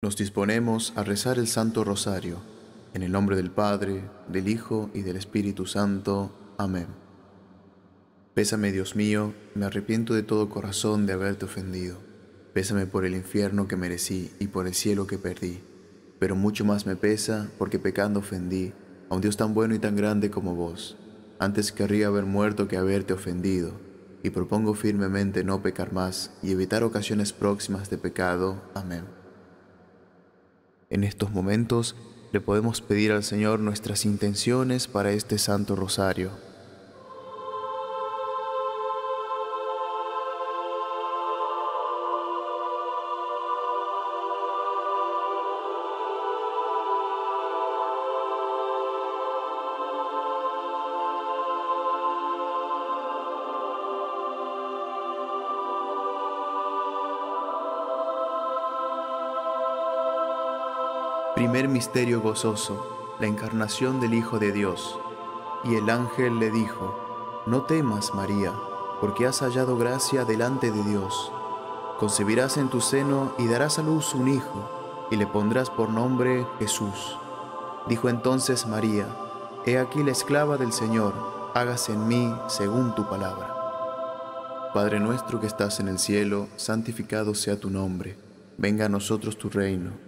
Nos disponemos a rezar el Santo Rosario, en el nombre del Padre, del Hijo y del Espíritu Santo. Amén. Pésame, Dios mío, me arrepiento de todo corazón de haberte ofendido. Pésame por el infierno que merecí y por el cielo que perdí. Pero mucho más me pesa porque pecando ofendí a un Dios tan bueno y tan grande como vos. Antes querría haber muerto que haberte ofendido, y propongo firmemente no pecar más y evitar ocasiones próximas de pecado. Amén. En estos momentos le podemos pedir al Señor nuestras intenciones para este Santo Rosario. Primer misterio gozoso, la encarnación del Hijo de Dios. Y el ángel le dijo, No temas, María, porque has hallado gracia delante de Dios. Concebirás en tu seno y darás a luz un hijo, y le pondrás por nombre Jesús. Dijo entonces María, He aquí la esclava del Señor, hágase en mí según tu palabra. Padre nuestro que estás en el cielo, santificado sea tu nombre, venga a nosotros tu reino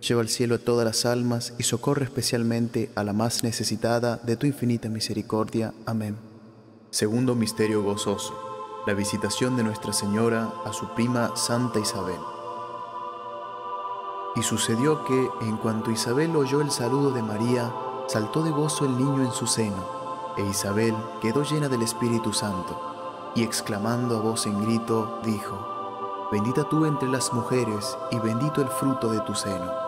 Lleva al cielo a todas las almas y socorre especialmente a la más necesitada de tu infinita misericordia. Amén. Segundo Misterio Gozoso. La visitación de Nuestra Señora a su prima Santa Isabel. Y sucedió que, en cuanto Isabel oyó el saludo de María, saltó de gozo el niño en su seno, e Isabel quedó llena del Espíritu Santo, y exclamando a voz en grito, dijo, Bendita tú entre las mujeres, y bendito el fruto de tu seno.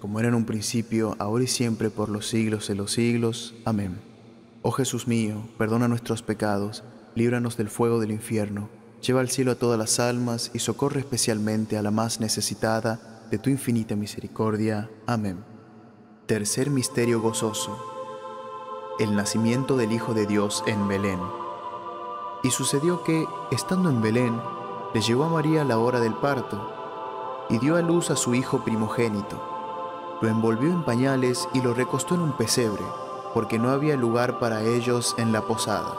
como era en un principio, ahora y siempre, por los siglos de los siglos. Amén. Oh Jesús mío, perdona nuestros pecados, líbranos del fuego del infierno, lleva al cielo a todas las almas y socorre especialmente a la más necesitada de tu infinita misericordia. Amén. Tercer Misterio Gozoso. El nacimiento del Hijo de Dios en Belén. Y sucedió que, estando en Belén, le llegó a María la hora del parto, y dio a luz a su hijo primogénito lo envolvió en pañales y lo recostó en un pesebre, porque no había lugar para ellos en la posada.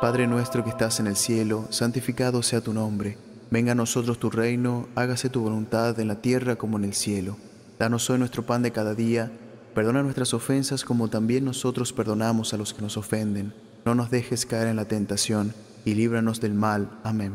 Padre nuestro que estás en el cielo, santificado sea tu nombre, venga a nosotros tu reino, hágase tu voluntad en la tierra como en el cielo. Danos hoy nuestro pan de cada día, perdona nuestras ofensas como también nosotros perdonamos a los que nos ofenden. No nos dejes caer en la tentación y líbranos del mal. Amén.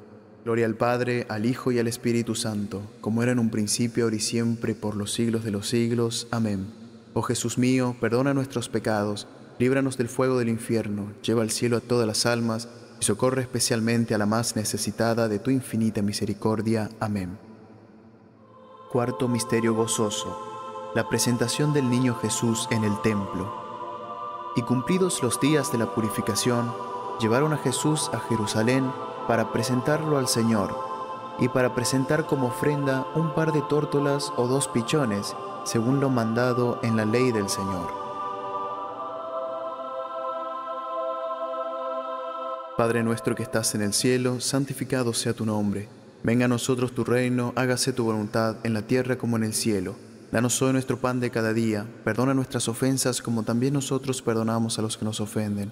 Gloria al Padre, al Hijo y al Espíritu Santo, como era en un principio, ahora y siempre, por los siglos de los siglos. Amén. Oh Jesús mío, perdona nuestros pecados, líbranos del fuego del infierno, lleva al cielo a todas las almas y socorre especialmente a la más necesitada de tu infinita misericordia. Amén. Cuarto Misterio Gozoso. La presentación del Niño Jesús en el templo. Y cumplidos los días de la purificación, llevaron a Jesús a Jerusalén para presentarlo al Señor, y para presentar como ofrenda un par de tórtolas o dos pichones, según lo mandado en la ley del Señor. Padre nuestro que estás en el cielo, santificado sea tu nombre. Venga a nosotros tu reino, hágase tu voluntad en la tierra como en el cielo. Danos hoy nuestro pan de cada día, perdona nuestras ofensas como también nosotros perdonamos a los que nos ofenden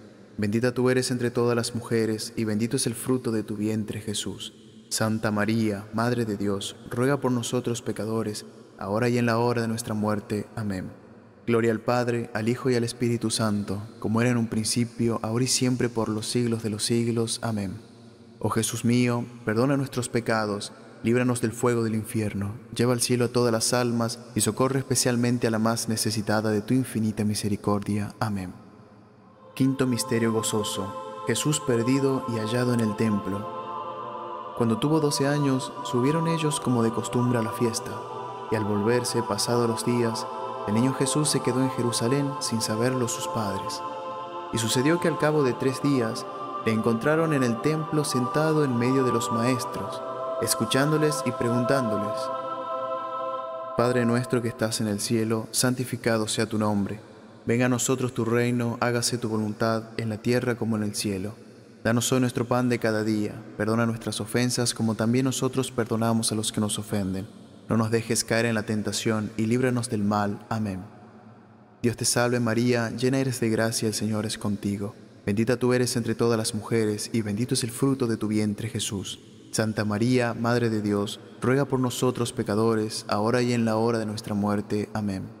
Bendita tú eres entre todas las mujeres, y bendito es el fruto de tu vientre Jesús. Santa María, Madre de Dios, ruega por nosotros pecadores, ahora y en la hora de nuestra muerte. Amén. Gloria al Padre, al Hijo y al Espíritu Santo, como era en un principio, ahora y siempre por los siglos de los siglos. Amén. Oh Jesús mío, perdona nuestros pecados, líbranos del fuego del infierno, lleva al cielo a todas las almas y socorre especialmente a la más necesitada de tu infinita misericordia. Amén. Quinto Misterio Gozoso. Jesús perdido y hallado en el templo. Cuando tuvo doce años, subieron ellos como de costumbre a la fiesta, y al volverse, pasados los días, el niño Jesús se quedó en Jerusalén sin saberlo sus padres. Y sucedió que al cabo de tres días, le encontraron en el templo sentado en medio de los maestros, escuchándoles y preguntándoles, Padre nuestro que estás en el cielo, santificado sea tu nombre Venga a nosotros tu reino, hágase tu voluntad, en la tierra como en el cielo. Danos hoy nuestro pan de cada día, perdona nuestras ofensas como también nosotros perdonamos a los que nos ofenden. No nos dejes caer en la tentación y líbranos del mal. Amén. Dios te salve María, llena eres de gracia, el Señor es contigo. Bendita tú eres entre todas las mujeres y bendito es el fruto de tu vientre Jesús. Santa María, Madre de Dios, ruega por nosotros pecadores, ahora y en la hora de nuestra muerte. Amén.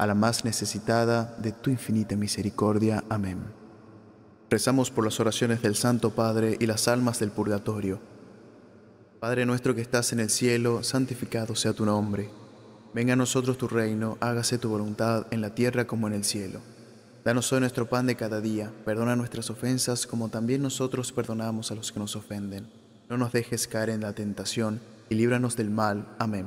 a la más necesitada de tu infinita misericordia. Amén. Rezamos por las oraciones del Santo Padre y las almas del purgatorio. Padre nuestro que estás en el cielo, santificado sea tu nombre. Venga a nosotros tu reino, hágase tu voluntad en la tierra como en el cielo. Danos hoy nuestro pan de cada día, perdona nuestras ofensas como también nosotros perdonamos a los que nos ofenden. No nos dejes caer en la tentación y líbranos del mal. Amén.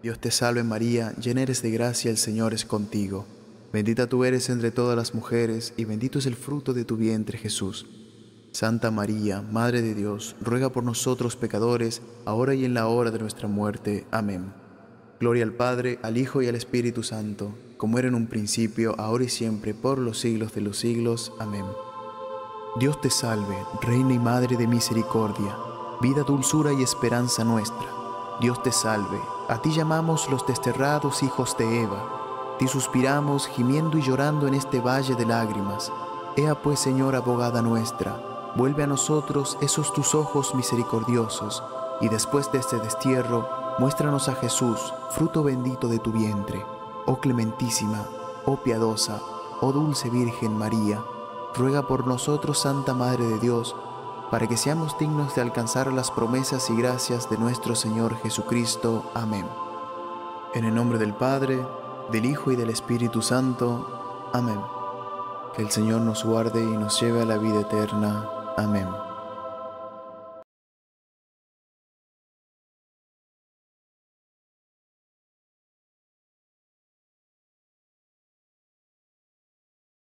Dios te salve María, llena eres de gracia, el Señor es contigo. Bendita tú eres entre todas las mujeres, y bendito es el fruto de tu vientre Jesús. Santa María, Madre de Dios, ruega por nosotros pecadores, ahora y en la hora de nuestra muerte. Amén. Gloria al Padre, al Hijo y al Espíritu Santo, como era en un principio, ahora y siempre, por los siglos de los siglos. Amén. Dios te salve, Reina y Madre de Misericordia, vida, dulzura y esperanza nuestra. Dios te salve a ti llamamos los desterrados hijos de Eva. Te suspiramos gimiendo y llorando en este valle de lágrimas. Ea pues, Señor, abogada nuestra, vuelve a nosotros esos tus ojos misericordiosos, y después de este destierro, muéstranos a Jesús, fruto bendito de tu vientre. Oh clementísima, oh piadosa, oh dulce Virgen María, ruega por nosotros, Santa Madre de Dios, para que seamos dignos de alcanzar las promesas y gracias de nuestro Señor Jesucristo. Amén. En el nombre del Padre, del Hijo y del Espíritu Santo. Amén. Que el Señor nos guarde y nos lleve a la vida eterna. Amén.